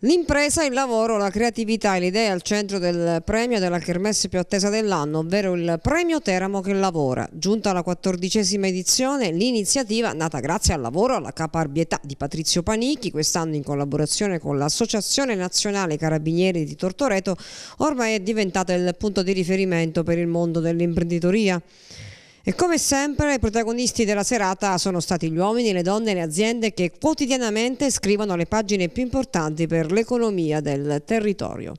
L'impresa, il lavoro, la creatività e l'idea al centro del premio della kermesse più attesa dell'anno, ovvero il premio Teramo che lavora. Giunta alla quattordicesima edizione, l'iniziativa, nata grazie al lavoro, e alla caparbietà di Patrizio Panichi, quest'anno in collaborazione con l'Associazione Nazionale Carabinieri di Tortoreto, ormai è diventata il punto di riferimento per il mondo dell'imprenditoria. E come sempre i protagonisti della serata sono stati gli uomini, le donne e le aziende che quotidianamente scrivono le pagine più importanti per l'economia del territorio.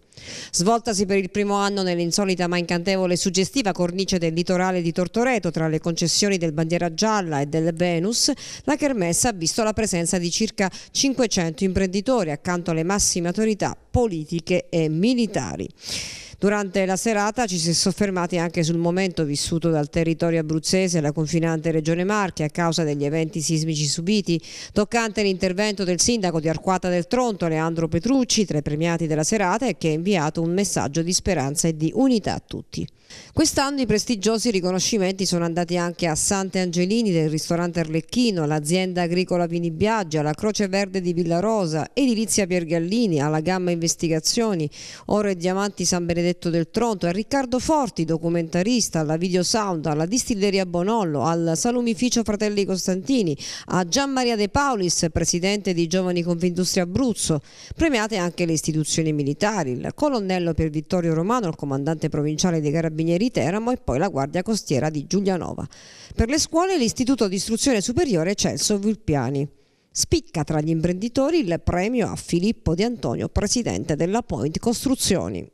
Svoltasi per il primo anno nell'insolita ma incantevole e suggestiva cornice del litorale di Tortoreto tra le concessioni del Bandiera Gialla e del Venus, la Kermessa ha visto la presenza di circa 500 imprenditori accanto alle massime autorità politiche e militari. Durante la serata ci si è soffermati anche sul momento vissuto dal territorio abruzzese e la confinante Regione Marche a causa degli eventi sismici subiti, toccante l'intervento del sindaco di Arquata del Tronto, Leandro Petrucci, tra i premiati della serata e che ha inviato un messaggio di speranza e di unità a tutti. Quest'anno i prestigiosi riconoscimenti sono andati anche a Sante Angelini del ristorante Arlecchino, all'azienda agricola Vini Biaggia, alla Croce Verde di Villarosa, Edilizia Piergallini, alla Gamma Investigazioni, Oro e Diamanti San Benedetto Benedetto del Tronto, a Riccardo Forti, documentarista, alla Videosound, alla Distilleria Bonollo, al Salumificio Fratelli Costantini, a Gian Maria De Paulis, presidente di Giovani Confindustria Abruzzo. Premiate anche le istituzioni militari, il colonnello per Vittorio Romano, il comandante provinciale dei Carabinieri Teramo e poi la Guardia Costiera di Giulianova. Per le scuole l'Istituto di Istruzione Superiore Celso Vulpiani. Spicca tra gli imprenditori il premio a Filippo Di Antonio, presidente della Point Costruzioni.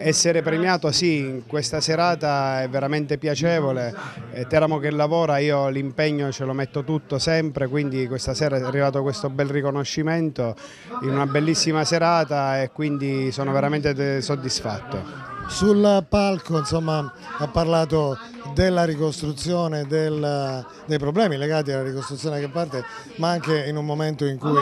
Essere premiato sì, in questa serata è veramente piacevole, è eh, Teramo che lavora, io l'impegno ce lo metto tutto sempre, quindi questa sera è arrivato questo bel riconoscimento in una bellissima serata e quindi sono veramente soddisfatto. Sul palco insomma, ha parlato della ricostruzione, del, dei problemi legati alla ricostruzione che parte, ma anche in un momento in cui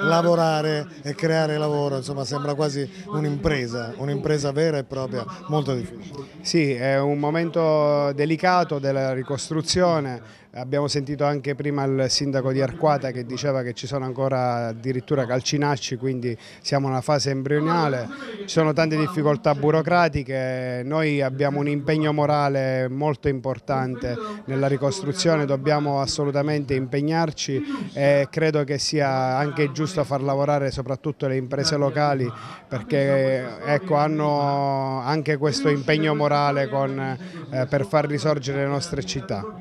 lavorare e creare lavoro insomma, sembra quasi un'impresa, un'impresa vera e propria, molto difficile. Sì, è un momento delicato della ricostruzione, Abbiamo sentito anche prima il sindaco di Arquata che diceva che ci sono ancora addirittura calcinacci, quindi siamo in una fase embrionale, ci sono tante difficoltà burocratiche, noi abbiamo un impegno morale molto importante nella ricostruzione, dobbiamo assolutamente impegnarci e credo che sia anche giusto far lavorare soprattutto le imprese locali perché ecco, hanno anche questo impegno morale con, eh, per far risorgere le nostre città.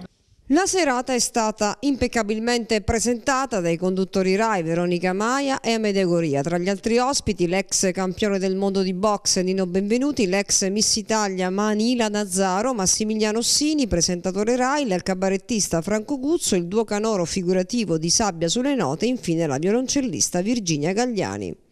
La serata è stata impeccabilmente presentata dai conduttori Rai Veronica Maia e Goria. Tra gli altri ospiti l'ex campione del mondo di boxe Nino Benvenuti, l'ex Miss Italia Manila Nazzaro, Massimiliano Ossini, presentatore Rai, il cabarettista Franco Guzzo, il duo canoro figurativo di Sabbia sulle note e infine la violoncellista Virginia Gagliani.